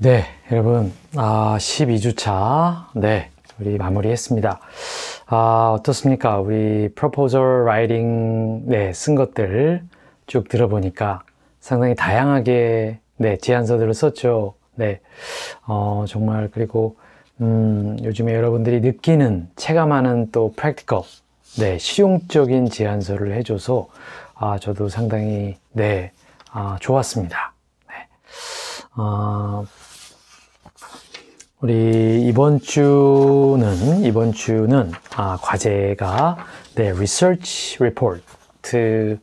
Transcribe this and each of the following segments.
네, 여러분, 아, 12주차, 네, 우리 마무리했습니다. 아, 어떻습니까? 우리 프로포절 라이딩, 네, 쓴 것들 쭉 들어보니까 상당히 다양하게, 네, 제안서들을 썼죠. 네, 어, 정말, 그리고, 음, 요즘에 여러분들이 느끼는, 체감하는 또 프랙티컬, 네, 실용적인 제안서를 해줘서, 아, 저도 상당히, 네, 아, 좋았습니다. 어, 우리 이번 주는 이번 주는 아, 과제가 네, r e p o r t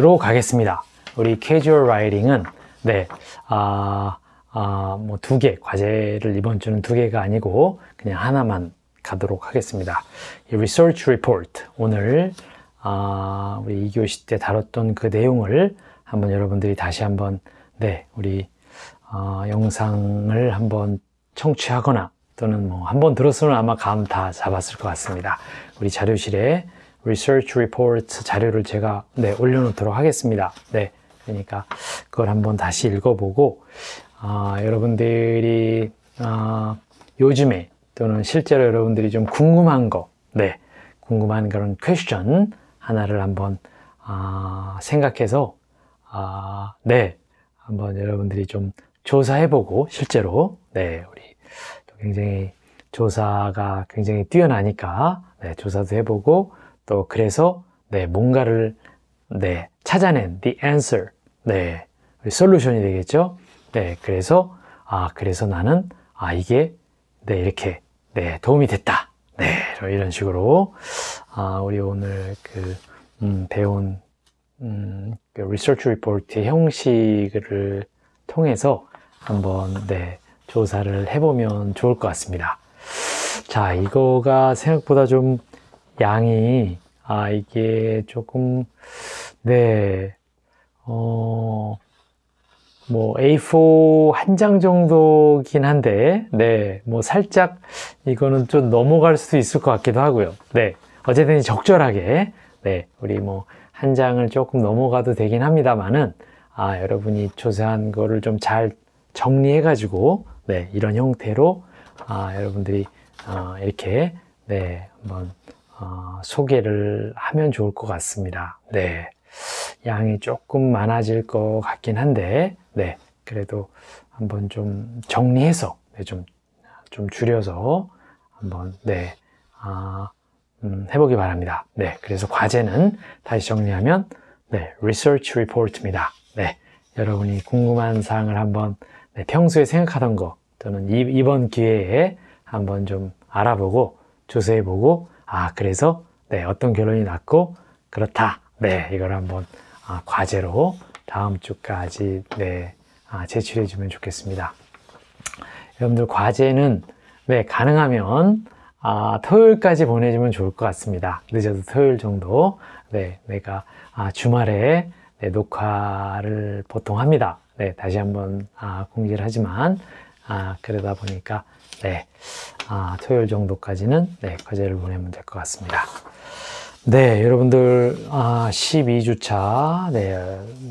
로 가겠습니다. 우리 캐주얼 라이딩은 네, 아, 아, 뭐두 개, 과제를 이번 주는 두 개가 아니고 그냥 하나만 가도록 하겠습니다. 이 research report 오늘 아, 우리 2교시 때 다뤘던 그 내용을 한번 여러분들이 다시 한번 네, 우리 어, 영상을 한번 청취하거나 또는 뭐 한 번 들었으면 아마 감 다 잡았을 것 같습니다. 우리 자료실에 research report 자료를 제가 네, 올려놓도록 하겠습니다. 네, 그러니까 그걸 한번 다시 읽어보고 어, 여러분들이 어, 요즘에 또는 실제로 여러분들이 좀 궁금한 거, 네, 궁금한 그런 퀘스천 하나를 한번 어, 생각해서 네, 한번 여러분들이 좀 조사해보고 실제로 네 우리 굉장히 조사가 굉장히 뛰어나니까 네, 조사도 해보고 또 그래서 네 뭔가를 네 찾아낸 the answer 네 우리 솔루션이 되겠죠. 네 그래서 아 그래서 나는 아 이게 네 이렇게 네 도움이 됐다. 네 이런 식으로 아 우리 오늘 그 음, 배운 음, 그 리서치 리포트 형식을 통해서 한번 네, 조사를 해보면 좋을 것 같습니다. 자, 이거가 생각보다 좀 양이 아 이게 조금 네 어. 뭐 A4 한 장 정도긴 한데 네 뭐 살짝 이거는 좀 넘어갈 수도 있을 것 같기도 하고요 네 어쨌든 적절하게 네 우리 뭐한 장을 조금 넘어가도 되긴 합니다만은 아 여러분이 조사한 거를 좀 잘 정리해 가지고 네 이런 형태로 아 여러분들이 어, 이렇게 네 한번 어, 소개를 하면 좋을 것 같습니다 네 양이 조금 많아질 것 같긴 한데 네 그래도 한번 좀 정리해서 좀좀 네, 좀 줄여서 한번 네 아, 음, 해보기 바랍니다. 네, 그래서 과제는 다시 정리하면 네, research report입니다. 네, 여러분이 궁금한 사항을 한번 네, 평소에 생각하던 거 또는 이, 번 기회에 한번 좀 알아보고 조사해보고 아 그래서 네, 어떤 결론이 났고 그렇다. 네, 이걸 한번 아, 과제로 다음 주까지 네, 아, 제출해주면 좋겠습니다. 여러분들 과제는 네, 가능하면 아, 토요일까지 보내주면 좋을 것 같습니다. 늦어도 토요일 정도. 네, 내가 아, 주말에 네, 녹화를 보통 합니다. 네, 다시 한번 아, 공지를 하지만 아, 그러다 보니까 네, 아, 토요일 정도까지는 네, 과제를 보내면 될 것 같습니다. 네, 여러분들 아, 12주차 네,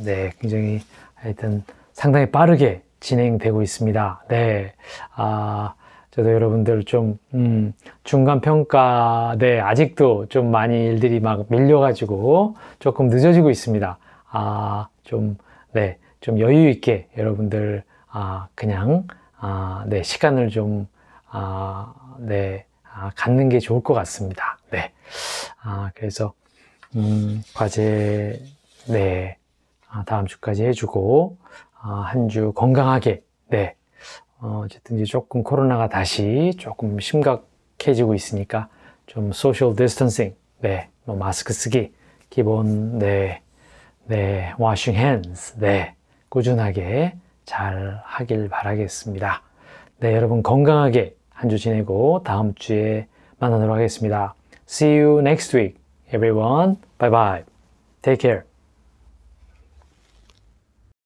네, 굉장히 하여튼 상당히 빠르게 진행되고 있습니다. 네, 아, 저도 여러분들 좀 음, 중간 평가대 아직도 좀 많이 일들이 막 밀려가지고 조금 늦어지고 있습니다. 아좀네좀 네, 여유 있게 여러분들 아 그냥 아네 시간을 좀아네 아, 갖는 게 좋을 것 같습니다. 네. 아 그래서 음, 과제 네 아, 다음 주까지 해주고 아, 한 주 건강하게 네. 어, 쨌든 이제 조금 코로나가 다시 조금 심각해지고 있으니까 좀 소셜 디스턴싱, 네, 뭐 마스크 쓰기, 기본, 네, 네, 워싱 s h 네, 꾸준하게 잘 하길 바라겠습니다. 네, 여러분 건강하게 한 주 지내고 다음 주에 만나도록 하겠습니다. See you next week, everyone. Bye bye. Take care.